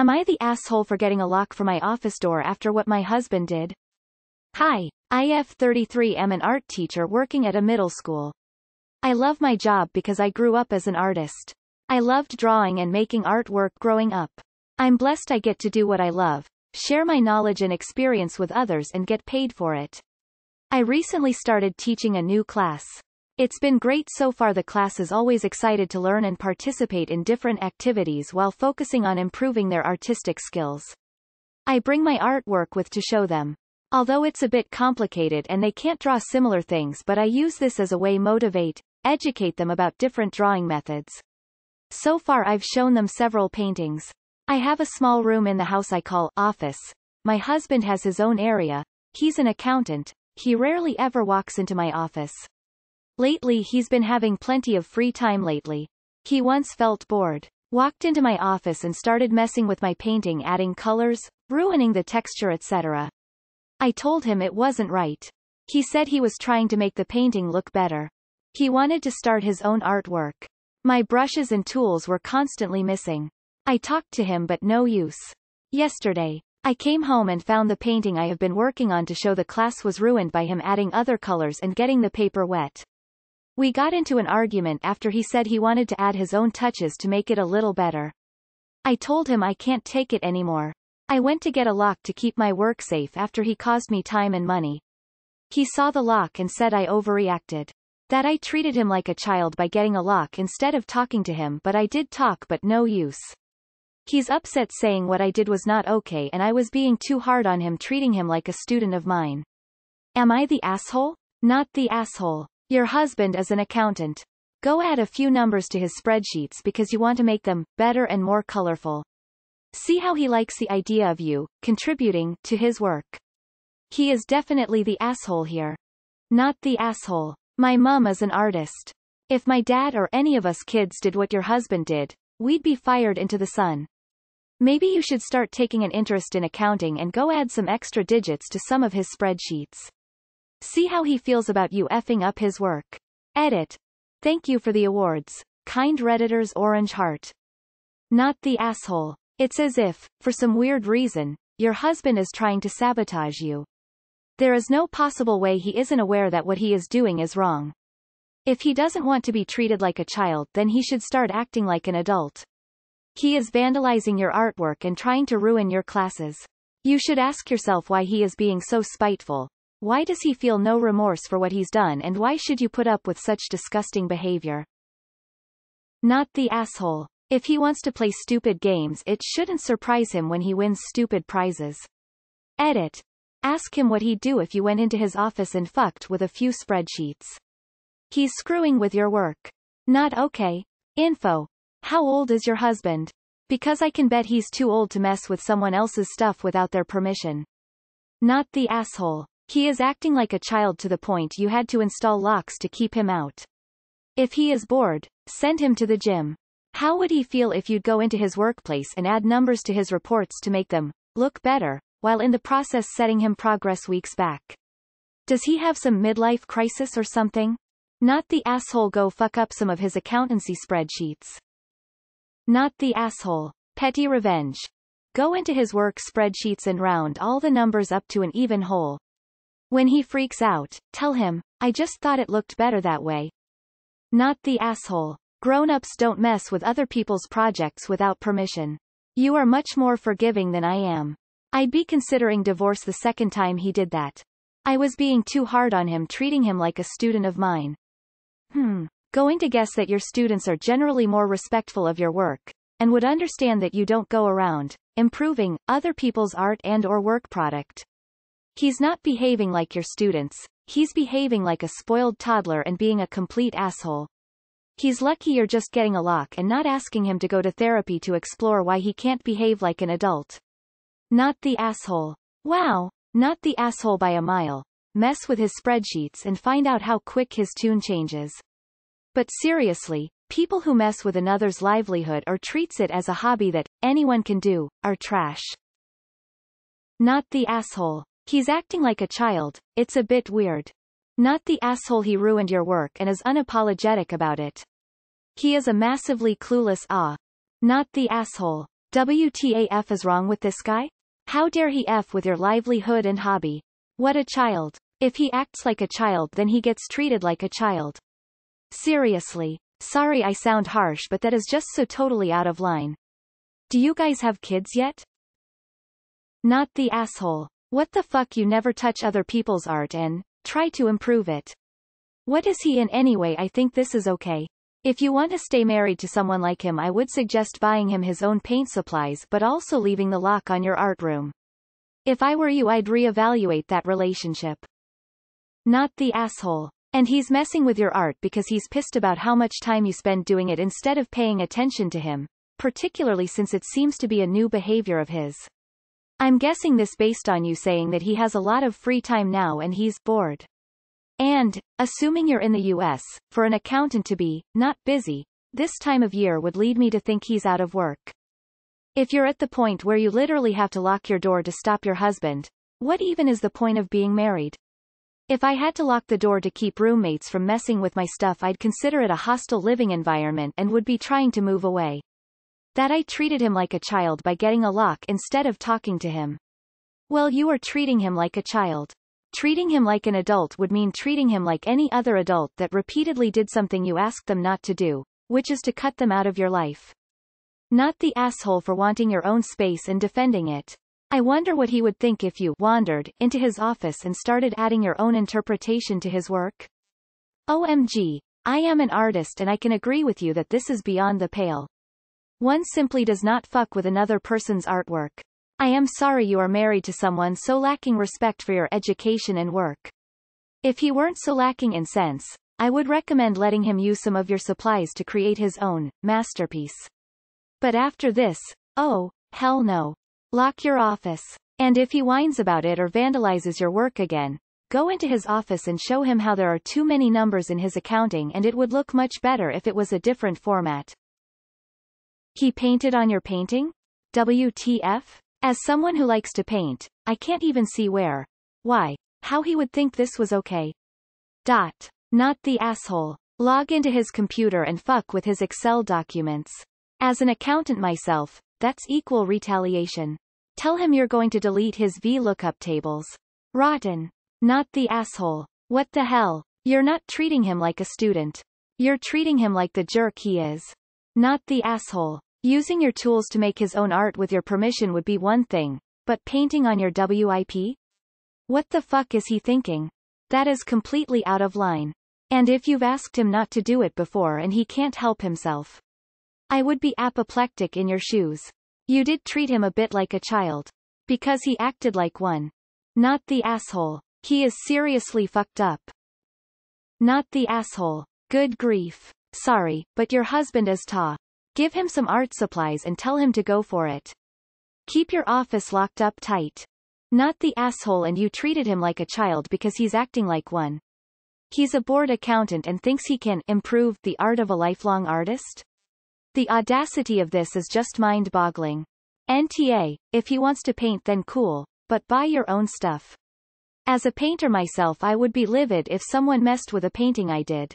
Am I the asshole for getting a lock for my office door after what my husband did? Hi, IF33 am an art teacher working at a middle school. I love my job because I grew up as an artist. I loved drawing and making artwork growing up. I'm blessed I get to do what I love, share my knowledge and experience with others and get paid for it. I recently started teaching a new class. It's been great so far the class is always excited to learn and participate in different activities while focusing on improving their artistic skills. I bring my artwork with to show them. Although it's a bit complicated and they can't draw similar things but I use this as a way motivate, educate them about different drawing methods. So far I've shown them several paintings. I have a small room in the house I call office. My husband has his own area. He's an accountant. He rarely ever walks into my office. Lately he's been having plenty of free time lately. He once felt bored. Walked into my office and started messing with my painting adding colors, ruining the texture etc. I told him it wasn't right. He said he was trying to make the painting look better. He wanted to start his own artwork. My brushes and tools were constantly missing. I talked to him but no use. Yesterday, I came home and found the painting I have been working on to show the class was ruined by him adding other colors and getting the paper wet. We got into an argument after he said he wanted to add his own touches to make it a little better. I told him I can't take it anymore. I went to get a lock to keep my work safe after he caused me time and money. He saw the lock and said I overreacted. That I treated him like a child by getting a lock instead of talking to him but I did talk but no use. He's upset saying what I did was not okay and I was being too hard on him treating him like a student of mine. Am I the asshole? Not the asshole. Your husband is an accountant. Go add a few numbers to his spreadsheets because you want to make them better and more colorful. See how he likes the idea of you contributing to his work. He is definitely the asshole here. Not the asshole. My mom is an artist. If my dad or any of us kids did what your husband did, we'd be fired into the sun. Maybe you should start taking an interest in accounting and go add some extra digits to some of his spreadsheets. See how he feels about you effing up his work. Edit. Thank you for the awards. Kind Redditors Orange Heart. Not the asshole. It's as if, for some weird reason, your husband is trying to sabotage you. There is no possible way he isn't aware that what he is doing is wrong. If he doesn't want to be treated like a child then he should start acting like an adult. He is vandalizing your artwork and trying to ruin your classes. You should ask yourself why he is being so spiteful. Why does he feel no remorse for what he's done and why should you put up with such disgusting behavior? Not the asshole. If he wants to play stupid games it shouldn't surprise him when he wins stupid prizes. Edit. Ask him what he'd do if you went into his office and fucked with a few spreadsheets. He's screwing with your work. Not okay. Info. How old is your husband? Because I can bet he's too old to mess with someone else's stuff without their permission. Not the asshole. He is acting like a child to the point you had to install locks to keep him out. If he is bored, send him to the gym. How would he feel if you'd go into his workplace and add numbers to his reports to make them look better, while in the process setting him progress weeks back? Does he have some midlife crisis or something? Not the asshole go fuck up some of his accountancy spreadsheets. Not the asshole. Petty revenge. Go into his work spreadsheets and round all the numbers up to an even whole, when he freaks out, tell him, I just thought it looked better that way. Not the asshole. Grown-ups don't mess with other people's projects without permission. You are much more forgiving than I am. I'd be considering divorce the second time he did that. I was being too hard on him treating him like a student of mine. Hmm. Going to guess that your students are generally more respectful of your work, and would understand that you don't go around, improving, other people's art and or work product, He's not behaving like your students, he's behaving like a spoiled toddler and being a complete asshole. He's lucky you're just getting a lock and not asking him to go to therapy to explore why he can't behave like an adult. Not the asshole. Wow, not the asshole by a mile. Mess with his spreadsheets and find out how quick his tune changes. But seriously, people who mess with another's livelihood or treats it as a hobby that anyone can do are trash. Not the asshole. He's acting like a child, it's a bit weird. Not the asshole he ruined your work and is unapologetic about it. He is a massively clueless ah. Not the asshole. WTAF is wrong with this guy? How dare he F with your livelihood and hobby? What a child. If he acts like a child then he gets treated like a child. Seriously. Sorry I sound harsh but that is just so totally out of line. Do you guys have kids yet? Not the asshole. What the fuck you never touch other people's art and try to improve it. What is he in anyway I think this is okay. If you want to stay married to someone like him I would suggest buying him his own paint supplies but also leaving the lock on your art room. If I were you I'd reevaluate that relationship. Not the asshole. And he's messing with your art because he's pissed about how much time you spend doing it instead of paying attention to him, particularly since it seems to be a new behavior of his. I'm guessing this based on you saying that he has a lot of free time now and he's bored. And, assuming you're in the US, for an accountant to be, not busy, this time of year would lead me to think he's out of work. If you're at the point where you literally have to lock your door to stop your husband, what even is the point of being married? If I had to lock the door to keep roommates from messing with my stuff I'd consider it a hostile living environment and would be trying to move away. That I treated him like a child by getting a lock instead of talking to him. Well you are treating him like a child. Treating him like an adult would mean treating him like any other adult that repeatedly did something you asked them not to do, which is to cut them out of your life. Not the asshole for wanting your own space and defending it. I wonder what he would think if you wandered into his office and started adding your own interpretation to his work. OMG, I am an artist and I can agree with you that this is beyond the pale. One simply does not fuck with another person's artwork. I am sorry you are married to someone so lacking respect for your education and work. If he weren't so lacking in sense, I would recommend letting him use some of your supplies to create his own masterpiece. But after this, oh, hell no. Lock your office. And if he whines about it or vandalizes your work again, go into his office and show him how there are too many numbers in his accounting and it would look much better if it was a different format. He painted on your painting? WTF? As someone who likes to paint, I can't even see where. Why? How he would think this was okay. Dot. Not the asshole. Log into his computer and fuck with his Excel documents. As an accountant myself, that's equal retaliation. Tell him you're going to delete his VLOOKUP tables. Rotten. Not the asshole. What the hell? You're not treating him like a student. You're treating him like the jerk he is. Not the asshole. Using your tools to make his own art with your permission would be one thing, but painting on your WIP? What the fuck is he thinking? That is completely out of line. And if you've asked him not to do it before and he can't help himself. I would be apoplectic in your shoes. You did treat him a bit like a child. Because he acted like one. Not the asshole. He is seriously fucked up. Not the asshole. Good grief. Sorry, but your husband is Ta. Give him some art supplies and tell him to go for it. Keep your office locked up tight. Not the asshole and you treated him like a child because he's acting like one. He's a bored accountant and thinks he can improve the art of a lifelong artist? The audacity of this is just mind-boggling. NTA, if he wants to paint then cool, but buy your own stuff. As a painter myself I would be livid if someone messed with a painting I did.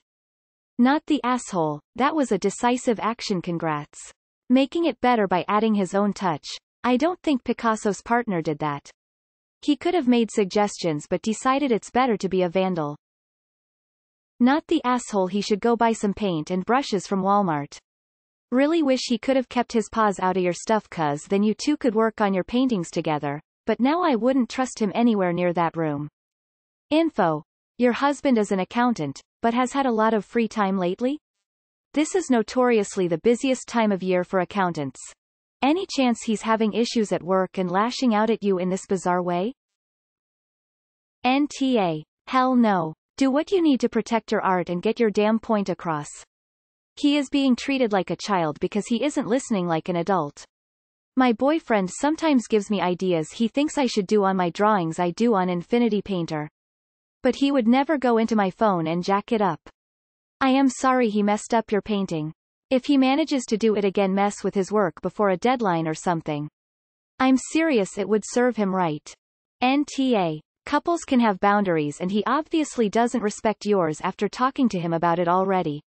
Not the asshole, that was a decisive action congrats. Making it better by adding his own touch. I don't think Picasso's partner did that. He could have made suggestions but decided it's better to be a vandal. Not the asshole he should go buy some paint and brushes from Walmart. Really wish he could have kept his paws out of your stuff cuz then you two could work on your paintings together, but now I wouldn't trust him anywhere near that room. Info. Your husband is an accountant, but has had a lot of free time lately? This is notoriously the busiest time of year for accountants. Any chance he's having issues at work and lashing out at you in this bizarre way? NTA. Hell no. Do what you need to protect your art and get your damn point across. He is being treated like a child because he isn't listening like an adult. My boyfriend sometimes gives me ideas he thinks I should do on my drawings I do on Infinity Painter but he would never go into my phone and jack it up. I am sorry he messed up your painting. If he manages to do it again mess with his work before a deadline or something. I'm serious it would serve him right. NTA. Couples can have boundaries and he obviously doesn't respect yours after talking to him about it already.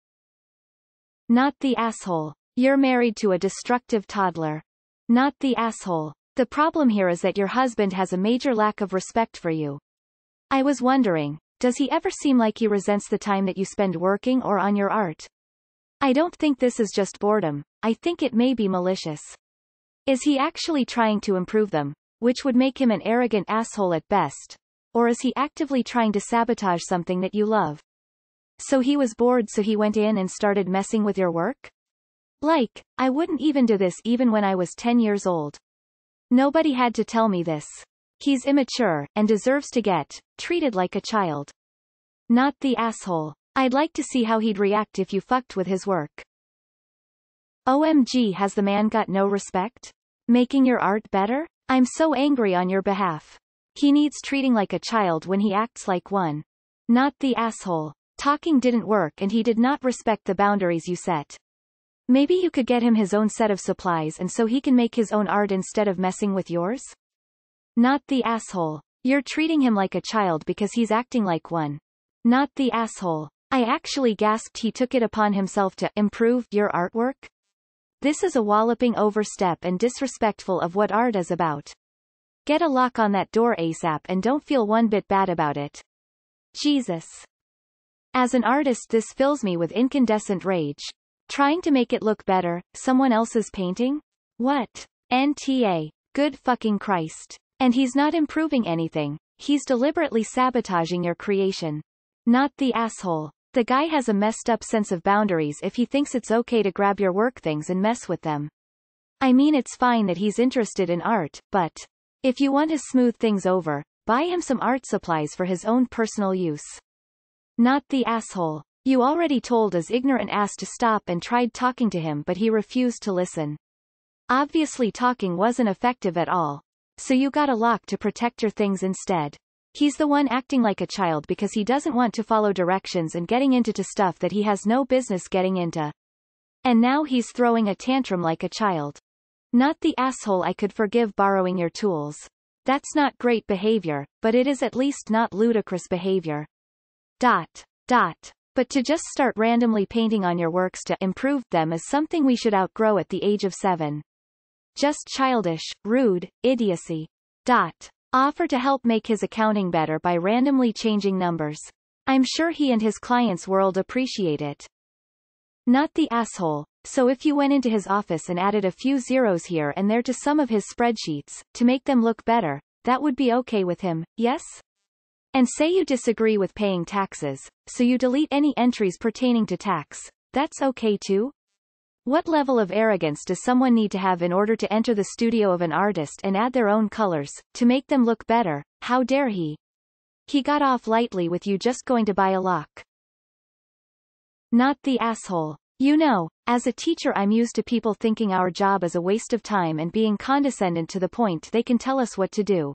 Not the asshole. You're married to a destructive toddler. Not the asshole. The problem here is that your husband has a major lack of respect for you. I was wondering, does he ever seem like he resents the time that you spend working or on your art? I don't think this is just boredom, I think it may be malicious. Is he actually trying to improve them, which would make him an arrogant asshole at best? Or is he actively trying to sabotage something that you love? So he was bored so he went in and started messing with your work? Like, I wouldn't even do this even when I was 10 years old. Nobody had to tell me this. He's immature, and deserves to get treated like a child. Not the asshole. I'd like to see how he'd react if you fucked with his work. OMG has the man got no respect? Making your art better? I'm so angry on your behalf. He needs treating like a child when he acts like one. Not the asshole. Talking didn't work and he did not respect the boundaries you set. Maybe you could get him his own set of supplies and so he can make his own art instead of messing with yours? Not the asshole. You're treating him like a child because he's acting like one. Not the asshole. I actually gasped he took it upon himself to improve your artwork? This is a walloping overstep and disrespectful of what art is about. Get a lock on that door ASAP and don't feel one bit bad about it. Jesus. As an artist this fills me with incandescent rage. Trying to make it look better, someone else's painting? What? NTA. Good fucking Christ. And he's not improving anything. He's deliberately sabotaging your creation. Not the asshole. The guy has a messed up sense of boundaries if he thinks it's okay to grab your work things and mess with them. I mean it's fine that he's interested in art, but if you want to smooth things over, buy him some art supplies for his own personal use. Not the asshole. You already told his ignorant ass to stop and tried talking to him but he refused to listen. Obviously talking wasn't effective at all. So you got a lock to protect your things instead. He's the one acting like a child because he doesn't want to follow directions and getting into to stuff that he has no business getting into. And now he's throwing a tantrum like a child. Not the asshole I could forgive borrowing your tools. That's not great behavior, but it is at least not ludicrous behavior. Dot. Dot. But to just start randomly painting on your works to improve them is something we should outgrow at the age of seven. Just childish, rude, idiocy. Dot. Offer to help make his accounting better by randomly changing numbers. I'm sure he and his clients world appreciate it. Not the asshole. So if you went into his office and added a few zeros here and there to some of his spreadsheets, to make them look better, that would be okay with him, yes? And say you disagree with paying taxes, so you delete any entries pertaining to tax, that's okay too? What level of arrogance does someone need to have in order to enter the studio of an artist and add their own colors, to make them look better? How dare he? He got off lightly with you just going to buy a lock. Not the asshole. You know, as a teacher I'm used to people thinking our job is a waste of time and being condescendent to the point they can tell us what to do.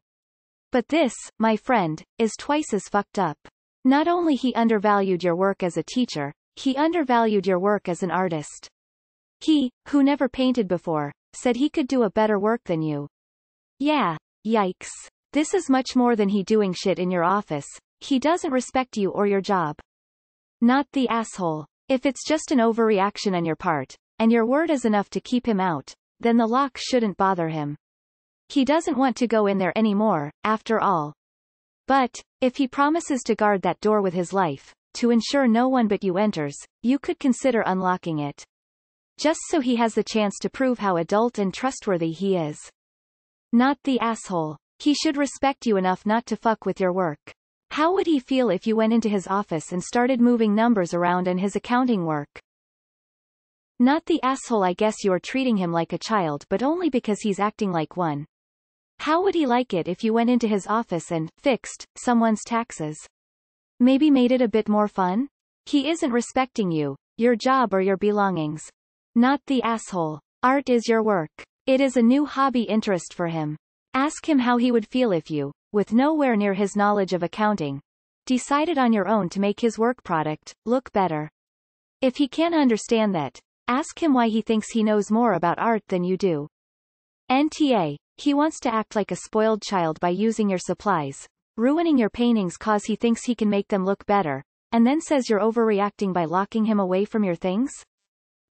But this, my friend, is twice as fucked up. Not only he undervalued your work as a teacher, he undervalued your work as an artist. He, who never painted before, said he could do a better work than you. Yeah. Yikes. This is much more than he doing shit in your office. He doesn't respect you or your job. Not the asshole. If it's just an overreaction on your part, and your word is enough to keep him out, then the lock shouldn't bother him. He doesn't want to go in there anymore, after all. But, if he promises to guard that door with his life, to ensure no one but you enters, you could consider unlocking it just so he has the chance to prove how adult and trustworthy he is. Not the asshole. He should respect you enough not to fuck with your work. How would he feel if you went into his office and started moving numbers around in his accounting work? Not the asshole I guess you're treating him like a child but only because he's acting like one. How would he like it if you went into his office and, fixed, someone's taxes? Maybe made it a bit more fun? He isn't respecting you, your job or your belongings, not the asshole. Art is your work. It is a new hobby interest for him. Ask him how he would feel if you, with nowhere near his knowledge of accounting, decided on your own to make his work product look better. If he can't understand that, ask him why he thinks he knows more about art than you do. NTA, he wants to act like a spoiled child by using your supplies, ruining your paintings cause he thinks he can make them look better, and then says you're overreacting by locking him away from your things?